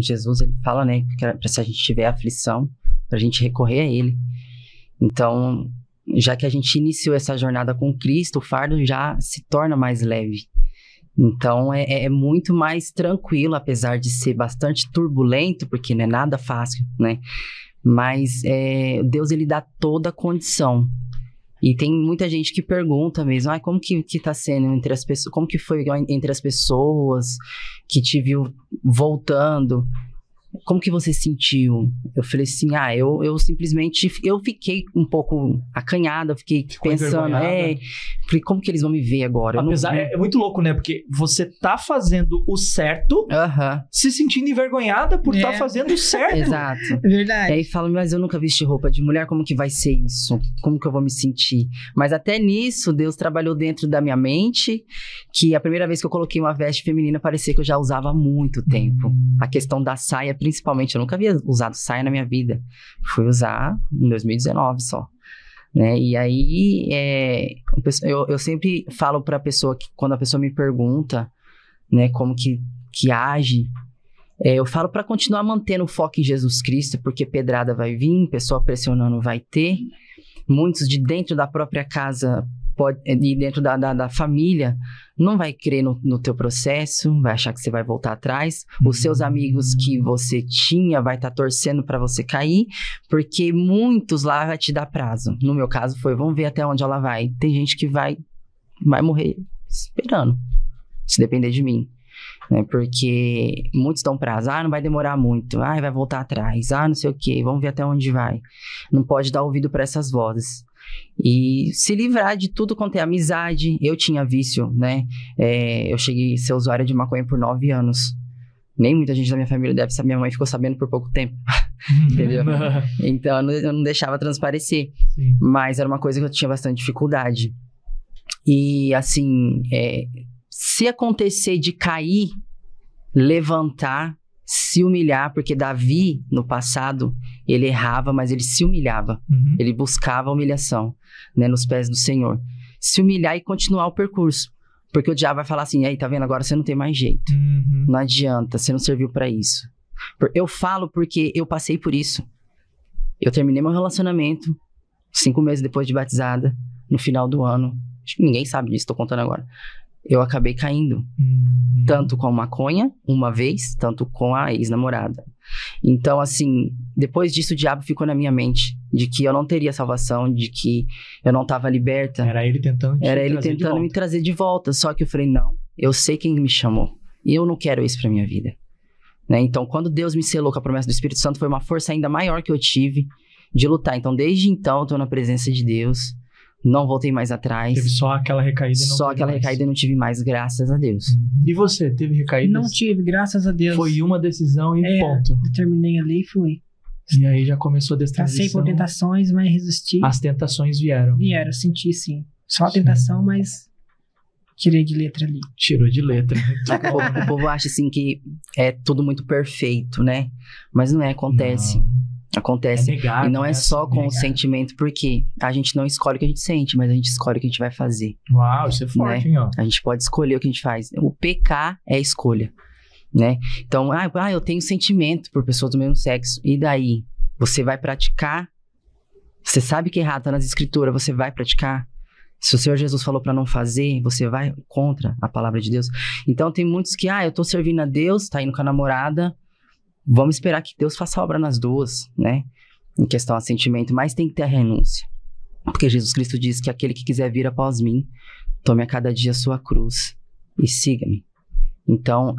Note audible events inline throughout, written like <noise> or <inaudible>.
Jesus ele fala, né, para se a gente tiver aflição, para a gente recorrer a Ele. Então, já que a gente iniciou essa jornada com Cristo, o fardo já se torna mais leve. Então, é, é, é muito mais tranquilo, apesar de ser bastante turbulento, porque não é nada fácil, né? Mas é, Deus ele dá toda a condição e tem muita gente que pergunta mesmo, ah, como que, que tá sendo entre as pessoas, como que foi entre as pessoas que te viu voltando? como que você sentiu? Eu falei assim, ah, eu, eu simplesmente, eu fiquei um pouco acanhada, eu fiquei Ficou pensando, é, falei, como que eles vão me ver agora? Apesar, não... é, é, muito louco, né? Porque você tá fazendo o certo, uh -huh. se sentindo envergonhada por estar tá é. tá fazendo o certo. Exato. É verdade. E aí fala, mas eu nunca vesti roupa de mulher, como que vai ser isso? Como que eu vou me sentir? Mas até nisso, Deus trabalhou dentro da minha mente, que a primeira vez que eu coloquei uma veste feminina, parecia que eu já usava há muito tempo. Hum. A questão da saia, principalmente principalmente, eu nunca havia usado saia na minha vida. Fui usar em 2019 só. Né? E aí, é, eu, eu sempre falo para a pessoa que, quando a pessoa me pergunta, né, como que, que age, é, eu falo para continuar mantendo o foco em Jesus Cristo, porque pedrada vai vir, pessoa pressionando vai ter. Muitos de dentro da própria casa pode, é, e dentro da, da, da, família, não vai crer no, no, teu processo, vai achar que você vai voltar atrás. Uhum. Os seus uhum. amigos que você tinha vai estar tá torcendo para você cair, porque muitos lá vai te dar prazo. No meu caso foi, vamos ver até onde ela vai. Tem gente que vai, vai morrer esperando, se depender de mim. Né? Porque muitos dão prazo, ah, não vai demorar muito, ah, vai voltar atrás, ah, não sei o quê, vamos ver até onde vai. Não pode dar ouvido para essas vozes e se livrar de tudo quanto é amizade. Eu tinha vício, né? É, eu cheguei a ser usuária de maconha por nove anos. Nem muita gente da minha família deve saber, minha mãe ficou sabendo por pouco tempo. Uhum. <laughs> Entendeu? <laughs> então eu não, eu não deixava transparecer. Sim. Mas era uma coisa que eu tinha bastante dificuldade. E assim, é, se acontecer de cair, levantar se humilhar, porque Davi, no passado, ele errava, mas ele se humilhava. Uhum. Ele buscava a humilhação, né, nos pés do Senhor. Se humilhar e continuar o percurso. Porque o diabo vai falar assim: aí, tá vendo? Agora você não tem mais jeito. Uhum. Não adianta, você não serviu para isso. Eu falo porque eu passei por isso. Eu terminei meu relacionamento cinco meses depois de batizada, no final do ano. Acho que ninguém sabe disso, tô contando agora eu acabei caindo. Uhum. Tanto com maconha, uma vez, tanto com a ex-namorada. Então, assim, depois disso o diabo ficou na minha mente. De que eu não teria salvação, de que eu não estava liberta. Era ele tentando te Era ele tentando me trazer de volta. Só que eu falei, não, eu sei quem me chamou. E eu não quero isso para minha vida. Né? Então, quando Deus me selou com a promessa do Espírito Santo, foi uma força ainda maior que eu tive de lutar. Então, desde então, eu tô na presença de Deus não voltei mais atrás. Teve só aquela recaída e não Só aquela mais. recaída e não tive mais, graças a Deus. Uhum. E você, teve recaída? Não tive, graças a Deus. Foi uma decisão e é, ponto. Terminei ali e fui. E aí já começou a destruição. Passei por tentações, mas resisti. As tentações vieram. Vieram, senti sim. Só a tentação, sim. mas tirei de letra ali. Tirou de letra. <laughs> o, povo, o povo acha assim que é tudo muito perfeito, né? Mas não é, acontece. Não Acontece. É negado, e não é né? só com o sentimento, porque a gente não escolhe o que a gente sente, mas a gente escolhe o que a gente vai fazer. Uau, isso é né? forte, né? hein, ó. A gente pode escolher o que a gente faz. O PK é escolha, né? Então, ah, ah, eu tenho sentimento por pessoas do mesmo sexo. E daí? Você vai praticar? Você sabe que é errado, tá nas escrituras, você vai praticar? Se o Senhor Jesus falou para não fazer, você vai contra a palavra de Deus. Então, tem muitos que, ah, eu tô servindo a Deus, tá indo com a namorada, vamos esperar que Deus faça obra nas duas, né? Em questão a sentimento, mas tem que ter a renúncia. Porque Jesus Cristo diz que aquele que quiser vir após mim, tome a cada dia a sua cruz e siga-me. Então,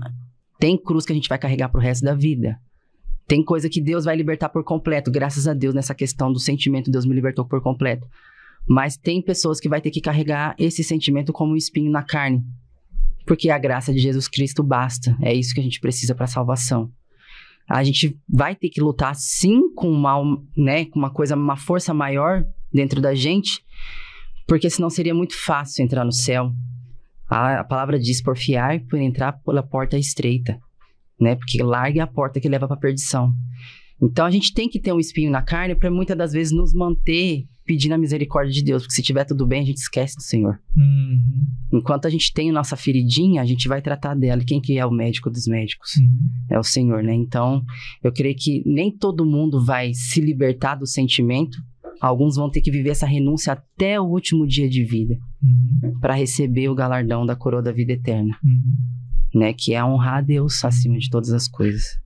tem cruz que a gente vai carregar pro resto da vida. Tem coisa que Deus vai libertar por completo, graças a Deus nessa questão do sentimento, Deus me libertou por completo. Mas tem pessoas que vai ter que carregar esse sentimento como um espinho na carne. Porque a graça de Jesus Cristo basta. É isso que a gente precisa para salvação a gente vai ter que lutar sim com uma, né, com uma coisa, uma força maior dentro da gente, porque senão seria muito fácil entrar no céu. A, a palavra diz porfiar por entrar pela porta estreita, né? Porque larga é a porta que leva para a perdição. Então a gente tem que ter um espinho na carne para muitas das vezes nos manter pedindo a misericórdia de Deus, porque se tiver tudo bem, a gente esquece do Senhor. Uhum. Enquanto a gente tem nossa feridinha, a gente vai tratar dela. E quem que é o médico dos médicos? Uhum. É o Senhor, né? Então, eu creio que nem todo mundo vai se libertar do sentimento. Alguns vão ter que viver essa renúncia até o último dia de vida uhum. para receber o galardão da coroa da vida eterna, uhum. né? Que é honrar a Deus acima de todas as coisas.